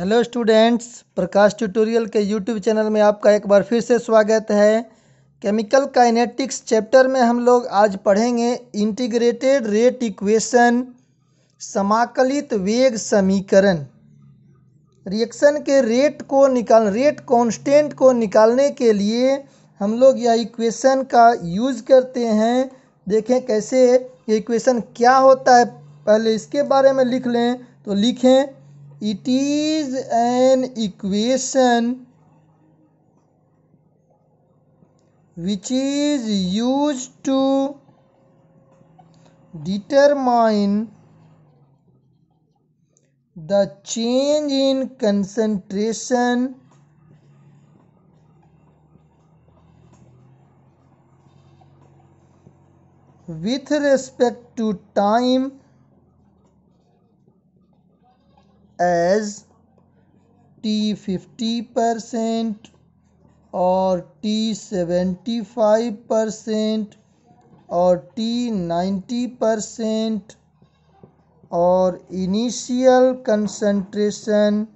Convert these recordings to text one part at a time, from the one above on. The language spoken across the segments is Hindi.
हेलो स्टूडेंट्स प्रकाश ट्यूटोरियल के यूट्यूब चैनल में आपका एक बार फिर से स्वागत है केमिकल काइनेटिक्स चैप्टर में हम लोग आज पढ़ेंगे इंटीग्रेटेड रेट इक्वेशन समाकलित वेग समीकरण रिएक्शन के रेट को निकाल रेट कांस्टेंट को निकालने के लिए हम लोग यह इक्वेशन का यूज़ करते हैं देखें कैसे ये इक्वेशन क्या होता है पहले इसके बारे में लिख लें तो लिखें it is an equation which is used to determine the change in concentration with respect to time as t fifty percent और टी सेवेंटी फाइव परसेंट और टी नाइन्टी परसेंट और इनिशियल कंसंट्रेशन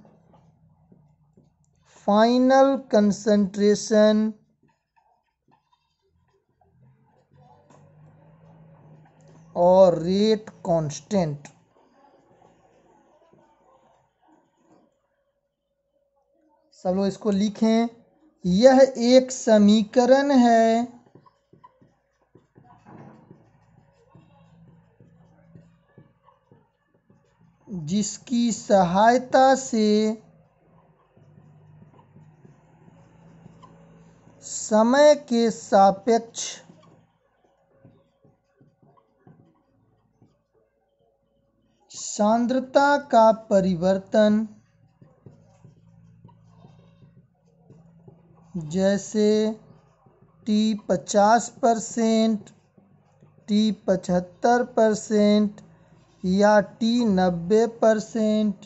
फाइनल कंसंट्रेशन और रेट कांस्टेंट सब लोग इसको लिखें यह एक समीकरण है जिसकी सहायता से समय के सापेक्ष सांद्रता का परिवर्तन जैसे टी पचास परसेंट टी पचहत्तर परसेंट या टी नब्बे परसेंट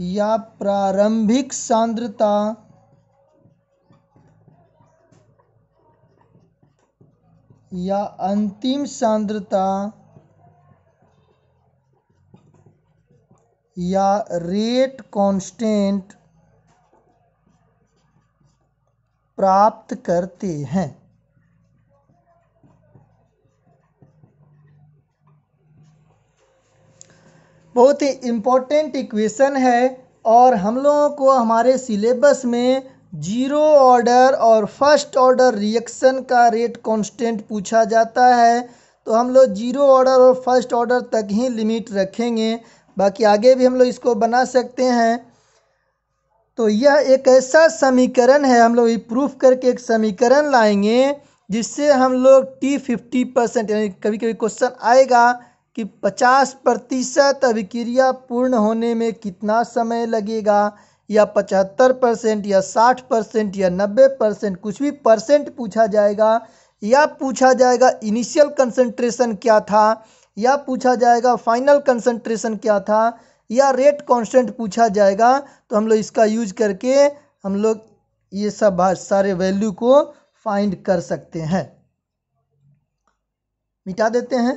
या प्रारंभिक सांद्रता या अंतिम सांद्रता या रेट कांस्टेंट प्राप्त करते हैं बहुत ही इम्पोर्टेंट इक्वेशन है और हम लोगों को हमारे सिलेबस में जीरो ऑर्डर और फर्स्ट ऑर्डर रिएक्शन का रेट कांस्टेंट पूछा जाता है तो हम लोग जीरो ऑर्डर और फर्स्ट ऑर्डर तक ही लिमिट रखेंगे बाकी आगे भी हम लोग इसको बना सकते हैं तो यह एक ऐसा समीकरण है हम लोग ये प्रूफ करके एक समीकरण लाएंगे जिससे हम लोग टी फिफ्टी परसेंट यानी कभी कभी क्वेश्चन आएगा कि पचास प्रतिशत अभिक्रिया पूर्ण होने में कितना समय लगेगा या पचहत्तर परसेंट या साठ परसेंट या नब्बे परसेंट कुछ भी परसेंट पूछा जाएगा या पूछा जाएगा इनिशियल कंसंट्रेशन क्या था या पूछा जाएगा फाइनल कंसंट्रेशन क्या था या रेट कांस्टेंट पूछा जाएगा तो हम लोग इसका यूज करके हम लोग ये सब सारे वैल्यू को फाइंड कर सकते हैं मिटा देते हैं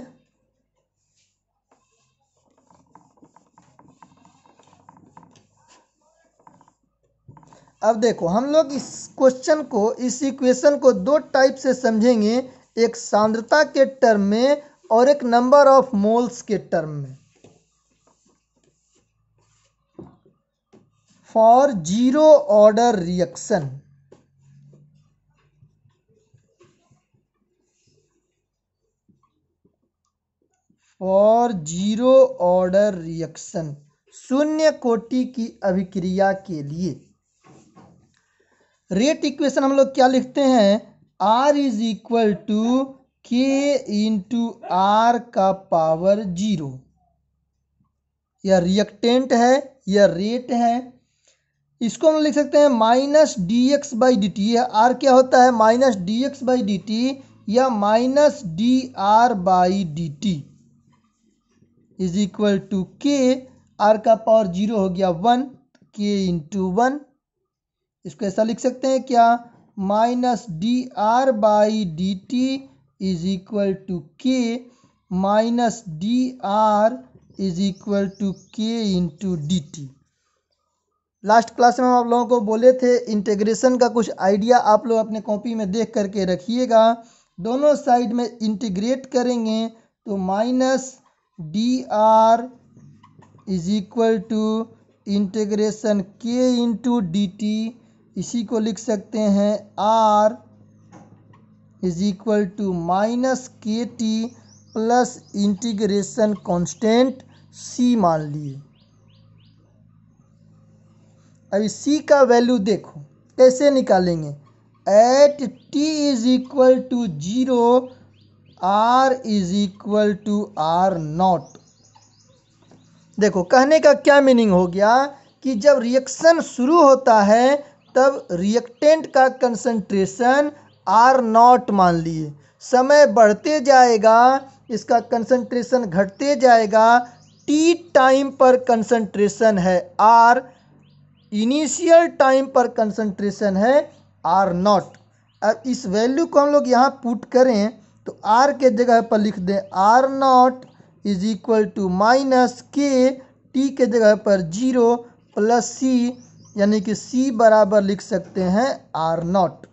अब देखो हम लोग इस क्वेश्चन को इस इक्वेशन को दो टाइप से समझेंगे एक सांद्रता के टर्म में और एक नंबर ऑफ मोल्स के टर्म में for zero order reaction for zero order reaction शून्य कोटि की अभिक्रिया के लिए रेट इक्वेशन हम लोग क्या लिखते हैं आर इज इक्वल टू के इंटू आर का पावर जीरो यह रिएक्टेंट है यह रेट है इसको हम लिख सकते हैं minus d x by D t r क्या होता है minus d x by D t या minus D R by D t is equal to k r का पावर जीरो हो गया वन के इंटू वन इसको ऐसा लिख सकते हैं क्या minus D R by D t is equal to k minus D R is equal to के into D t last class में हम आप लोगों को बोले थे इंटीग्रेशन का कुछ आइडिया आप लोग अपने कॉपी में देख करके रखिएगा दोनों साइड में इंटीग्रेट करेंगे तो minus D R is equal to integration के इंटू डी टी इसी को लिख सकते हैं are is equal to minus के T plus integration constant C मान लिए अभी सी का वैल्यू देखो कैसे निकालेंगे at T is equal to zero R is equal to are not देखो कहने का क्या मीनिंग हो गया कि जब रिएक्शन शुरू होता है तब रिएक्टेंट का कंसंट्रेशन आर नॉट मान लिए समय बढ़ते जाएगा इसका कंसंट्रेशन घटते जाएगा टी टाइम पर कंसंट्रेशन है आर इनिशियल टाइम पर कंसंट्रेशन है आर नॉट अब इस वैल्यू को हम लोग यहाँ पुट करें तो आर के जगह पर लिख दें r nought is equal to minus के टी के जगह पर जीरो प्लस सी यानी कि सी बराबर लिख सकते हैं आर नॉट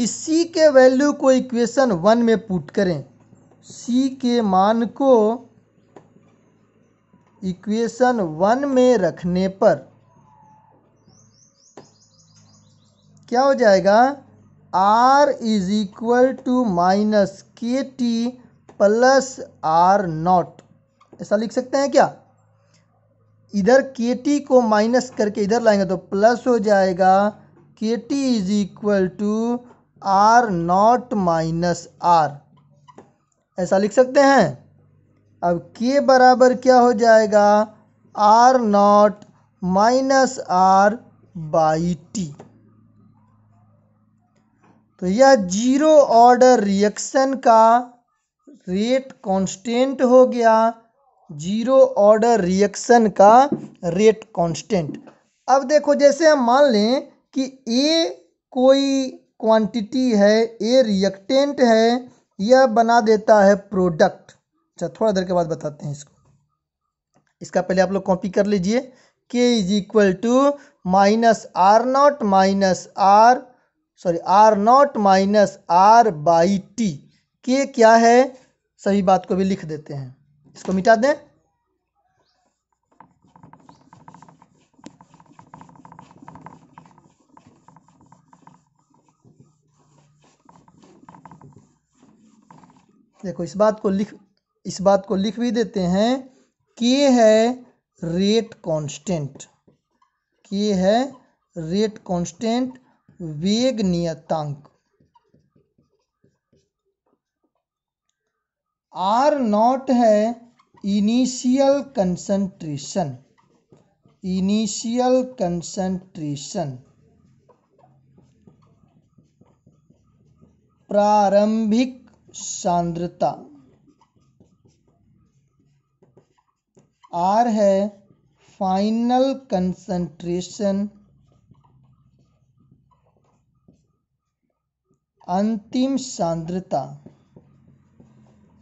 इस सी के वैल्यू को इक्वेशन वन में पुट करें सी के मान को इक्वेशन वन में रखने पर क्या हो जाएगा r is equal to minus के टी प्लस आर नॉट ऐसा लिख सकते हैं क्या इधर के टी को माइनस करके इधर लाएंगे तो प्लस हो जाएगा k t is equal to are not minus r ऐसा लिख सकते हैं अब के बराबर क्या हो जाएगा r not minus r by t तो यह जीरो ऑर्डर रिएक्शन का रेट कांस्टेंट हो गया जीरो ऑर्डर रिएक्शन का रेट कांस्टेंट अब देखो जैसे हम मान लें कि ए कोई क्वांटिटी है ए रिएक्टेंट है यह बना देता है प्रोडक्ट अच्छा थोड़ा देर के बाद बताते हैं इसको इसका पहले आप लोग कॉपी कर लीजिए k is equal to minus r not minus r sorry r not minus r by t k क्या है सभी बात को भी लिख देते हैं इसको मिटा दें देखो इस बात को लिख इस बात को लिख भी देते हैं के है रेट कांस्टेंट के है रेट कांस्टेंट वेग नियतांक आर नॉट है इनिशियल कंसंट्रेशन इनिशियल कंसंट्रेशन प्रारंभिक सांद्रता आर है फाइनल कंसंट्रेशन अंतिम सांद्रता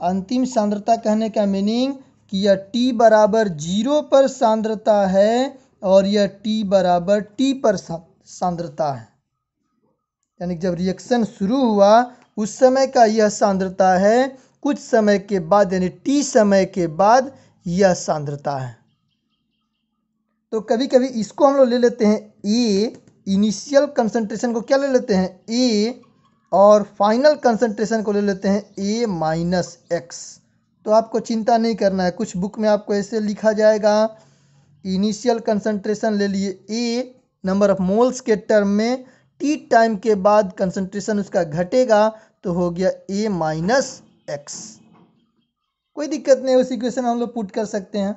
अंतिम सांद्रता कहने का मीनिंग कि यह टी बराबर जीरो पर सांद्रता है और यह टी बराबर टी पर सांद्रता है यानी जब रिएक्शन शुरू हुआ उस समय का यह सांद्रता है कुछ समय के बाद यानी टी समय के बाद यह सांद्रता है तो कभी कभी इसको हम लोग ले लेते हैं ए इनिशियल कंसंट्रेशन को क्या ले लेते हैं ए और फाइनल कंसंट्रेशन को ले लेते हैं ए माइनस एक्स तो आपको चिंता नहीं करना है कुछ बुक में आपको ऐसे लिखा जाएगा इनिशियल कंसंट्रेशन ले लिए ए नंबर ऑफ मोल्स के टर्म में टी टाइम के बाद कंसंट्रेशन उसका घटेगा तो हो गया ए माइनस एक्स कोई दिक्कत नहीं उस इक्वेशन हम लोग पुट कर सकते हैं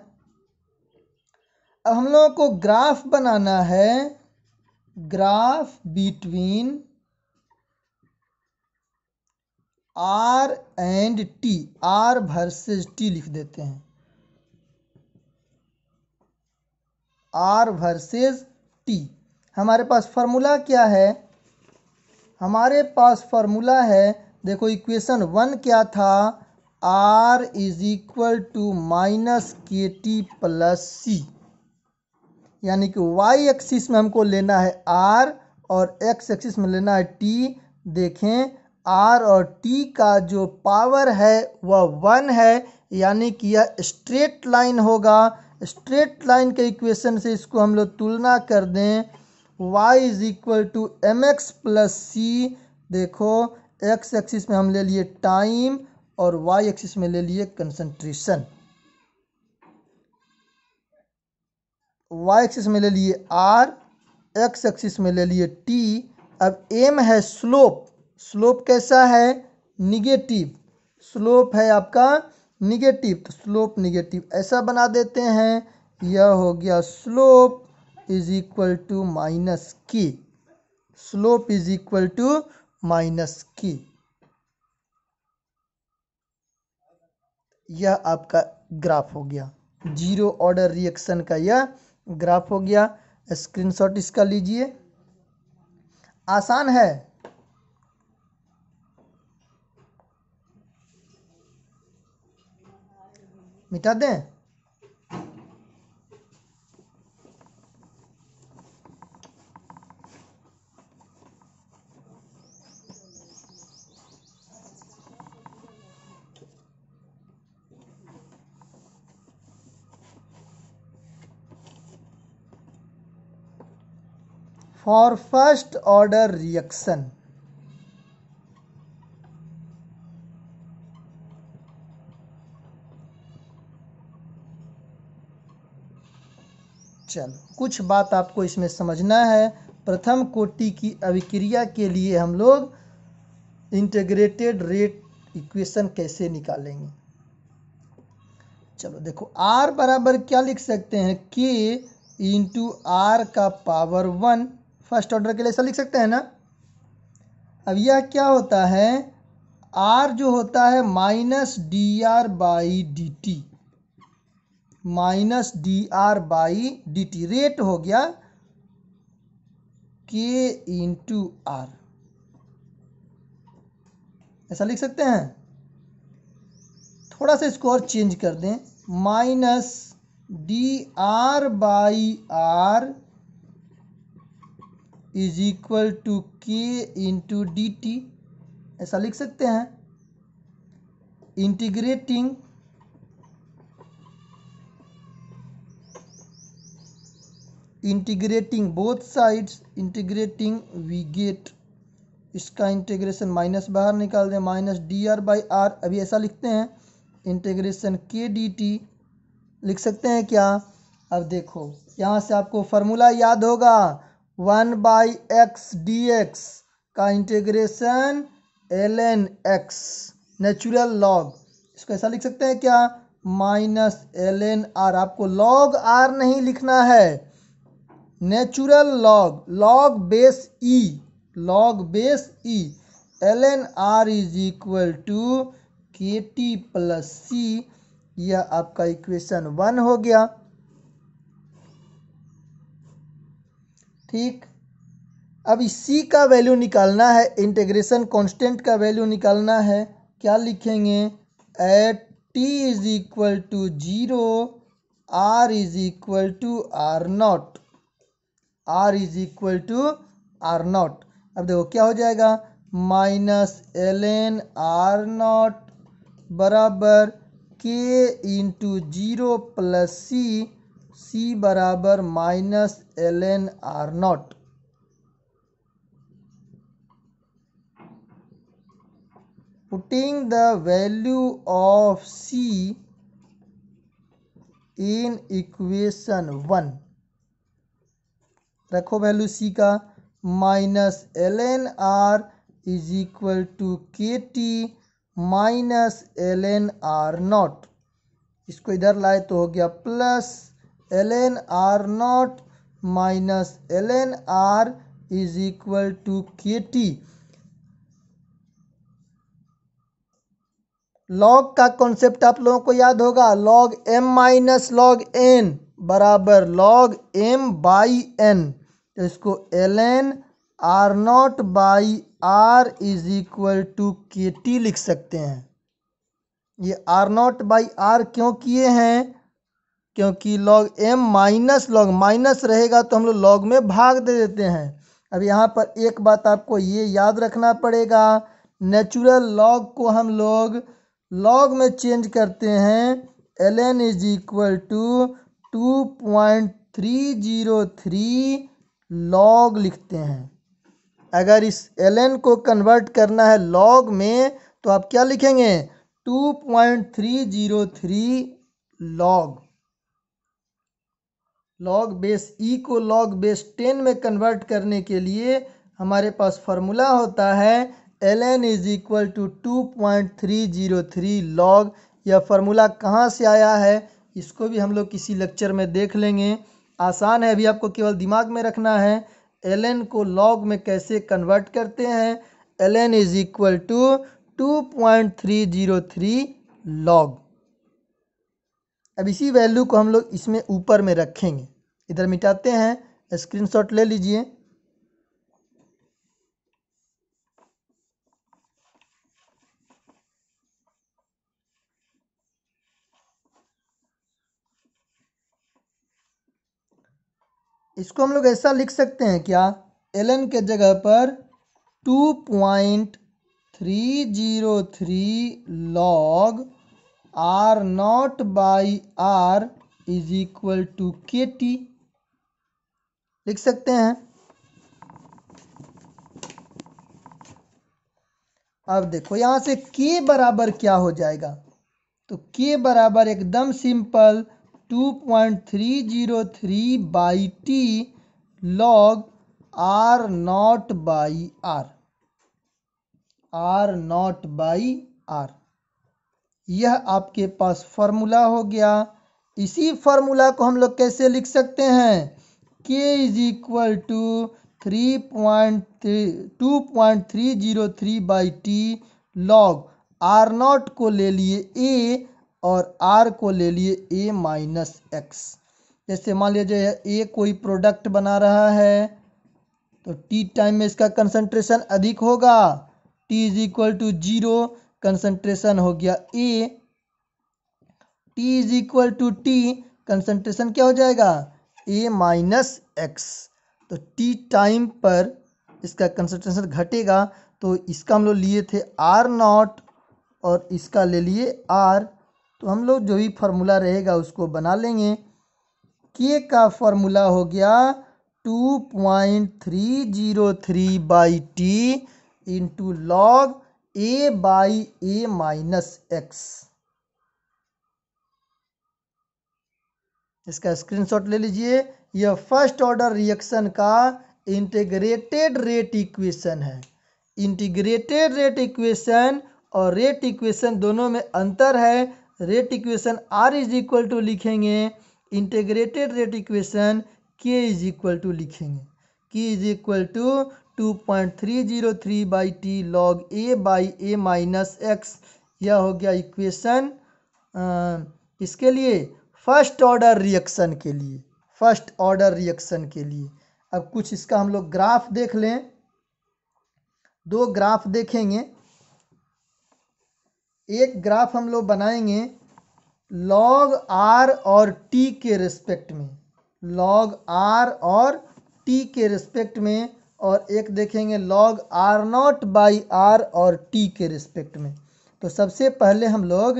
अब हम लोगों को ग्राफ बनाना है graph between R and T R versus T लिख देते हैं आर वर्सेज टी हमारे पास फार्मूला क्या है हमारे पास फार्मूला है देखो इक्वेशन वन क्या था R is equal to minus के टी प्लस सी यानी कि वाई एक्सिस में हमको लेना है आर और एक्स एक्सिस में लेना है टी देखें आर और टी का जो पावर है वह वन है यानी कि यह स्ट्रेट लाइन होगा स्ट्रेट लाइन के इक्वेशन से इसको हम लोग तुलना कर दें Y is equal to M X plus C देखो एक्स एक्सिस में हम ले लिए टाइम और वाई एक्सिस में ले लिए कंसंट्रेशन वाई एक्सिस में ले लिए आर एक्स एक्सिस में ले लिए टी अब एम है स्लोप स्लोप कैसा है निगेटिव स्लोप है आपका निगेटिव तो स्लोप निगेटिव ऐसा बना देते हैं यह हो गया slope is equal to minus K slope is equal to minus K यह आपका ग्राफ हो गया जीरो ऑर्डर रिएक्शन का यह ग्राफ हो गया स्क्रीनशॉट इसका लीजिए आसान है मिटा दें फॉर फर्स्ट ऑर्डर रिएक्शन चलो कुछ बात आपको इसमें समझना है प्रथम कोटि की अभिक्रिया के लिए हम लोग इंटीग्रेटेड रेट इक्वेशन कैसे निकालेंगे चलो देखो आर बराबर क्या लिख सकते हैं के इंटू आर का पावर वन फर्स्ट ऑर्डर के लिए ऐसा लिख सकते हैं ना अब यह क्या होता है आर जो होता है minus D R by D T minus D R by D T rate हो गया के इंटू आर ऐसा लिख सकते हैं थोड़ा सा स्कोर चेंज कर दें minus D R by R is equal to के इंटू डी टी ऐसा लिख सकते हैं integrating integrating both sides integrating we get इसका इंटीग्रेशन माइनस बाहर निकाल दें minus D R by R अभी ऐसा लिखते हैं इंटीग्रेशन के डी टी लिख सकते हैं क्या अब देखो यहाँ से आपको फार्मूला याद होगा one by X D X का integration L N X natural log इसको ऐसा लिख सकते हैं क्या माइनस एल एन आर आपको लॉग आर नहीं लिखना है natural log log base E log base E L N R is equal to K T plus C यह आपका इक्वेशन वन हो गया ठीक अब सी का वैल्यू निकालना है इंटीग्रेशन कांस्टेंट का वैल्यू निकालना है क्या लिखेंगे at T is equal to zero R is equal to are naught R is equal to are not अब देखो क्या हो जाएगा minus L N R naught बराबर K into zero plus C C बराबर minus L N R naught putting the value of C in equation one रखो वैल्यू सी का minus L N R is equal to K T minus L N R not इसको इधर लाए तो हो गया plus L N R not minus L N R is equal to K T log का कॉन्सेप्ट आप लोगों को याद होगा log M minus log N बराबर लॉग एम बाई एन तो इसको L N R naught by R is equal to K T लिख सकते हैं ये आर नॉट बाई आर क्यों किए हैं क्योंकि log M minus log minus रहेगा तो हम लोग लॉग में भाग दे देते हैं अब यहाँ पर एक बात आपको ये याद रखना पड़ेगा नेचुरल लॉग को हम लोग लॉग में चेंज करते हैं L N is equal to two point three zero three log लिखते हैं अगर इस एल को कन्वर्ट करना है लॉग में तो आप क्या लिखेंगे 2.303 लॉग लॉग बेस ई को लॉग बेस टेन में कन्वर्ट करने के लिए हमारे पास फार्मूला होता है L N is equal to two point three zero three log यह फार्मूला कहाँ से आया है इसको भी हम लोग किसी लेक्चर में देख लेंगे आसान है अभी आपको केवल दिमाग में रखना है एल को लॉग में कैसे कन्वर्ट करते हैं L N is equal to two point three zero three log अब इसी वैल्यू को हम लोग इसमें ऊपर में रखेंगे इधर मिटाते हैं स्क्रीनशॉट ले लीजिए इसको हम लोग ऐसा लिख सकते हैं क्या एल एन के जगह पर two point three zero three log R naught by R is equal to K T लिख सकते हैं अब देखो यहां से के बराबर क्या हो जाएगा तो के बराबर एकदम simple 2.303 by T log R naught by R R naught by R यह आपके पास फॉर्मूला हो गया इसी फॉर्मूला को हम लोग कैसे लिख सकते हैं K is equal to three point two point three zero three by T log R naught को ले लिए ए और आर को ले लिए ए माइनस एक्स जैसे मान लीजिए ए कोई प्रोडक्ट बना रहा है तो टी टाइम में इसका कंसंट्रेशन अधिक होगा T is equal to zero concentration हो गया A T is equal to T concentration क्या हो जाएगा ए माइनस एक्स तो टी टाइम पर इसका कंसंट्रेशन घटेगा तो इसका हम लोग लिए थे आर नॉट और इसका ले लिए आर तो हम लोग जो भी फार्मूला रहेगा उसको बना लेंगे के का फार्मूला हो गया two point three zero three by T into log A by A minus X इसका स्क्रीनशॉट ले लीजिए यह फर्स्ट ऑर्डर रिएक्शन का इंटीग्रेटेड रेट इक्वेशन है इंटीग्रेटेड रेट इक्वेशन और रेट इक्वेशन दोनों में अंतर है rate equation R is equal to लिखेंगे integrated rate equation K is equal to लिखेंगे K is equal to two point three zero three by T log A by A minus X यह हो गया इक्वेशन इसके लिए फर्स्ट ऑर्डर रिएक्शन के लिए फर्स्ट ऑर्डर रिएक्शन के लिए अब कुछ इसका हम लोग ग्राफ देख लें दो ग्राफ देखेंगे एक ग्राफ हम लोग बनाएंगे लॉग आर और टी के रिस्पेक्ट में लॉग आर और टी के रिस्पेक्ट में और एक देखेंगे log R naught by R और टी के रिस्पेक्ट में तो सबसे पहले हम लोग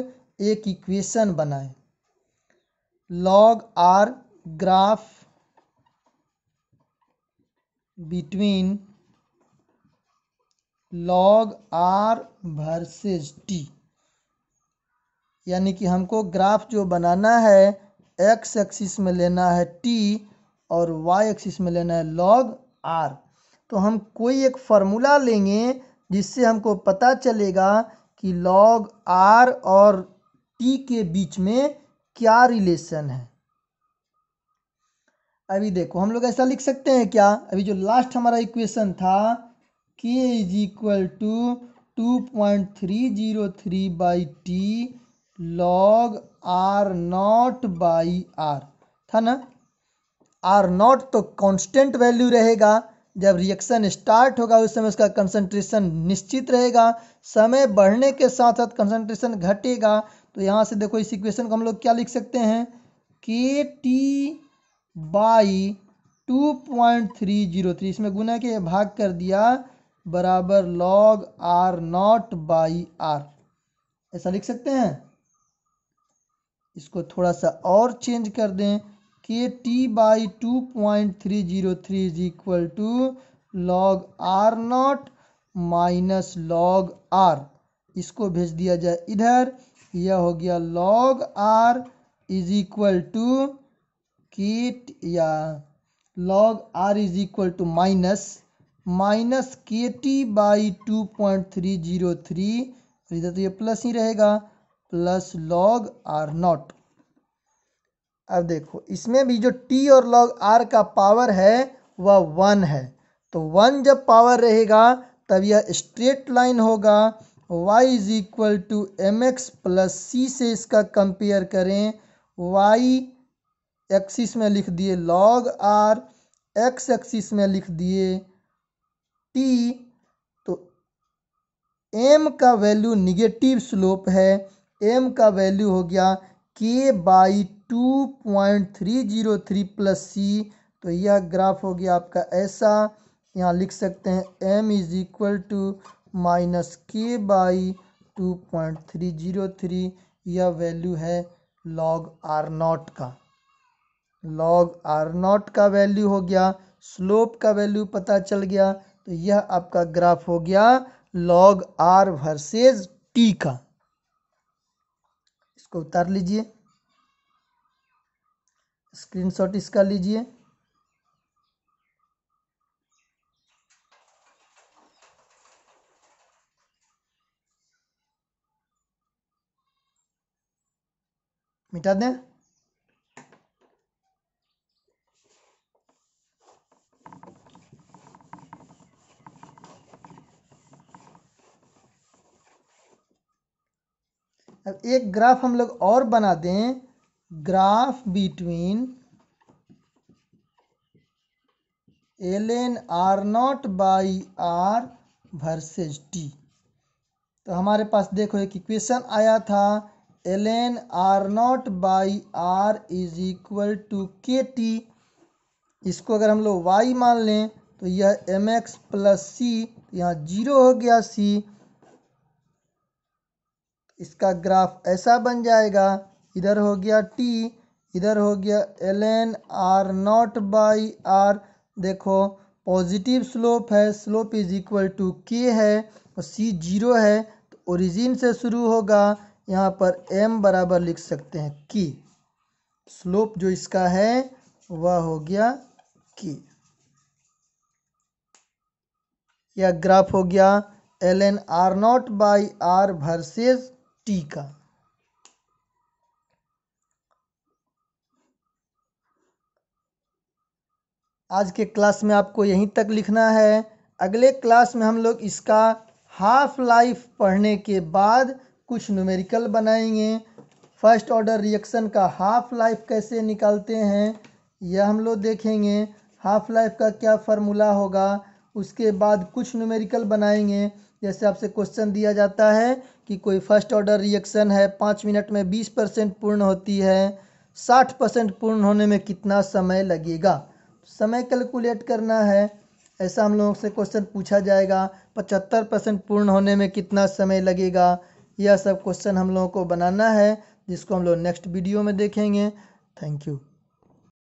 एक इक्वेशन बनाएं log R graph between log R versus T यानी कि हमको ग्राफ जो बनाना है एक्स एक्सिस में लेना है टी और वाई एक्सिस में लेना है लॉग आर तो हम कोई एक फार्मूला लेंगे जिससे हमको पता चलेगा कि लॉग आर और टी के बीच में क्या रिलेशन है अभी देखो हम लोग ऐसा लिख सकते हैं क्या अभी जो लास्ट हमारा इक्वेशन था K is equal to two point three zero three by T log R naught by R था ना आर नॉट तो कांस्टेंट वैल्यू रहेगा जब रिएक्शन स्टार्ट होगा उस समय उसका कंसंट्रेशन निश्चित रहेगा समय बढ़ने के साथ साथ कंसंट्रेशन घटेगा तो यहाँ से देखो इस इक्वेशन को हम लोग क्या लिख सकते हैं K T by two point three zero three इसमें गुना के भाग कर दिया बराबर log R naught by R ऐसा लिख सकते हैं इसको थोड़ा सा और चेंज कर दें K T by two point three zero three is equal to log R not minus log R इसको भेज दिया जाए इधर यह हो गया log R is equal to K या log R is equal to minus minus के T by two point three zero three इधर तो ये प्लस ही रहेगा प्लस लॉग आर नॉट अब देखो इसमें भी जो टी और लॉग आर का पावर है वह वन है तो वन जब पावर रहेगा तब यह स्ट्रेट लाइन होगा y is equal to M X plus C से इसका कंपेयर करें y एक्सिस में लिख दिए log r x एक्सिस में लिख दिए t तो m का वैल्यू निगेटिव स्लोप है एम का वैल्यू हो गया K by two point three zero three plus C तो यह ग्राफ हो गया आपका ऐसा यहाँ लिख सकते हैं M is equal to minus K by two point three zero three यह वैल्यू है लॉग आर नॉट का लॉग आर नॉट का वैल्यू हो गया स्लोप का वैल्यू पता चल गया तो यह आपका ग्राफ हो गया लॉग आर वर्सेज टी का इसको उतार लीजिए स्क्रीनशॉट इसका लीजिए मिटा दें अब एक ग्राफ हम लोग और बना दें graph between L N R naught by R versus T तो हमारे पास देखो एक इक्वेशन आया था L N R naught by R is equal to K T इसको अगर हम लोग वाई मान लें तो यह एम एक्स प्लस सी यहाँ जीरो हो गया सी इसका ग्राफ ऐसा बन जाएगा इधर हो गया टी इधर हो गया L N R naught by R देखो पॉजिटिव स्लोप है slope is equal to K है और सी जीरो है तो ओरिजिन से शुरू होगा यहाँ पर एम बराबर लिख सकते हैं की स्लोप जो इसका है वह हो गया की यह ग्राफ हो गया L N R naught by R versus टीका आज के क्लास में आपको यहीं तक लिखना है अगले क्लास में हम लोग इसका हाफ लाइफ पढ़ने के बाद कुछ न्यूमेरिकल बनाएंगे फर्स्ट ऑर्डर रिएक्शन का हाफ लाइफ कैसे निकालते हैं यह हम लोग देखेंगे हाफ लाइफ का क्या फार्मूला होगा उसके बाद कुछ न्यूमेरिकल बनाएंगे जैसे आपसे क्वेश्चन दिया जाता है कि कोई फर्स्ट ऑर्डर रिएक्शन है पाँच मिनट में बीस परसेंट पूर्ण होती है साठ परसेंट पूर्ण होने में कितना समय लगेगा समय कैलकुलेट करना है ऐसा हम लोगों से क्वेश्चन पूछा जाएगा पचहत्तर परसेंट पूर्ण होने में कितना समय लगेगा यह सब क्वेश्चन हम लोगों को बनाना है जिसको हम लोग नेक्स्ट वीडियो में देखेंगे थैंक यू